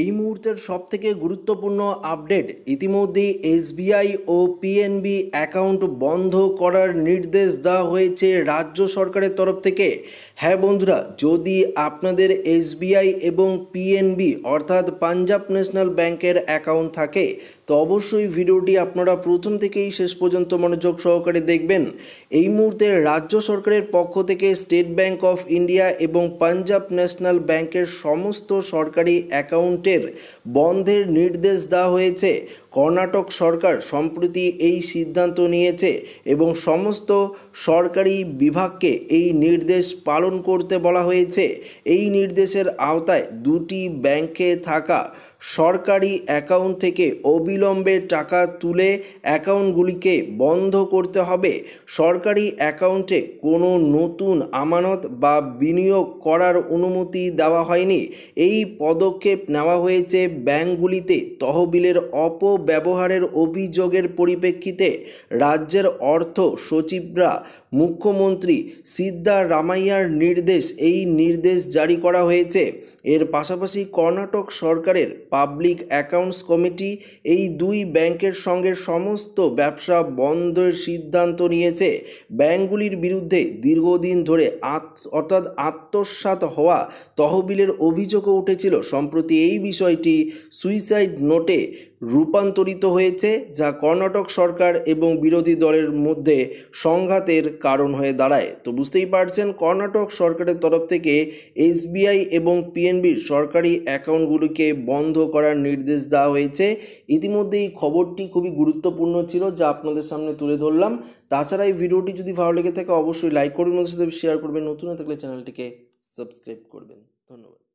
এই মুহূর্তের থেকে গুরুত্বপূর্ণ আপডেট ইতিমধ্যেই এসবিআই ও পিএনবি অ্যাকাউন্ট বন্ধ করার নির্দেশ দেওয়া হয়েছে রাজ্য সরকারের তরফ থেকে হ্যাঁ বন্ধুরা যদি আপনাদের এসবিআই এবং পিএনবি অর্থাৎ পাঞ্জাব ন্যাশনাল ব্যাংকের অ্যাকাউন্ট থাকে তো অবশ্যই ভিডিওটি আপনারা প্রথম থেকেই শেষ পর্যন্ত মনোযোগ সহকারে দেখবেন এই মুহূর্তে রাজ্য সরকারের পক্ষ থেকে স্টেট ব্যাংক অফ ইন্ডিয়া এবং পাঞ্জাব ন্যাশনাল ব্যাংকের সমস্ত সরকারি অ্যাকাউন্ট রেস্টুরেন্টের বন্ধের নির্দেশ দেওয়া হয়েছে কর্ণাটক সরকার সম্প্রতি এই সিদ্ধান্ত নিয়েছে এবং সমস্ত সরকারি বিভাগকে এই নির্দেশ পালন করতে বলা হয়েছে এই নির্দেশের আওতায় দুটি ব্যাংকে থাকা সরকারি অ্যাকাউন্ট থেকে অবিলম্বে টাকা তুলে অ্যাকাউন্টগুলিকে বন্ধ করতে হবে সরকারি অ্যাকাউন্টে কোনো নতুন আমানত বা বিনিয়োগ করার অনুমতি দেওয়া হয়নি এই পদক্ষেপ নেওয়া হয়েছে ব্যাংকগুলিতে তহবিলের অপ ব্যবহারের অভিযোগের পরিপ্রেক্ষিতে রাজ্যের অর্থ সচিবরা মুখ্যমন্ত্রী সিদ্ধারামাইয়ার নির্দেশ এই নির্দেশ জারি করা হয়েছে এর পাশাপাশি কর্ণাটক সরকারের পাবলিক অ্যাকাউন্টস কমিটি এই দুই ব্যাংকের সঙ্গে সমস্ত ব্যবসা বন্ধের সিদ্ধান্ত নিয়েছে ব্যাংকগুলির বিরুদ্ধে দীর্ঘদিন ধরে অর্থাৎ আত্মসাত হওয়া তহবিলের অভিযোগও উঠেছিল সম্প্রতি এই বিষয়টি সুইসাইড নোটে রূপান্তরিত হয়েছে যা কর্ণাটক সরকার এবং বিরোধী দলের মধ্যে সংঘাতের কারণ হয়ে দাঁড়ায় তো বুঝতেই পারছেন কর্ণাটক সরকারের তরফ থেকে এসবিআই এবং পিএন পিএনবির সরকারি অ্যাকাউন্টগুলিকে বন্ধ করার নির্দেশ দেওয়া হয়েছে ইতিমধ্যে এই খবরটি খুবই গুরুত্বপূর্ণ ছিল যা আপনাদের সামনে তুলে ধরলাম তাছাড়া এই ভিডিওটি যদি ভালো লেগে থাকে অবশ্যই লাইক করবেন ওদের সাথে শেয়ার করবেন নতুন থাকলে চ্যানেলটিকে সাবস্ক্রাইব করবেন ধন্যবাদ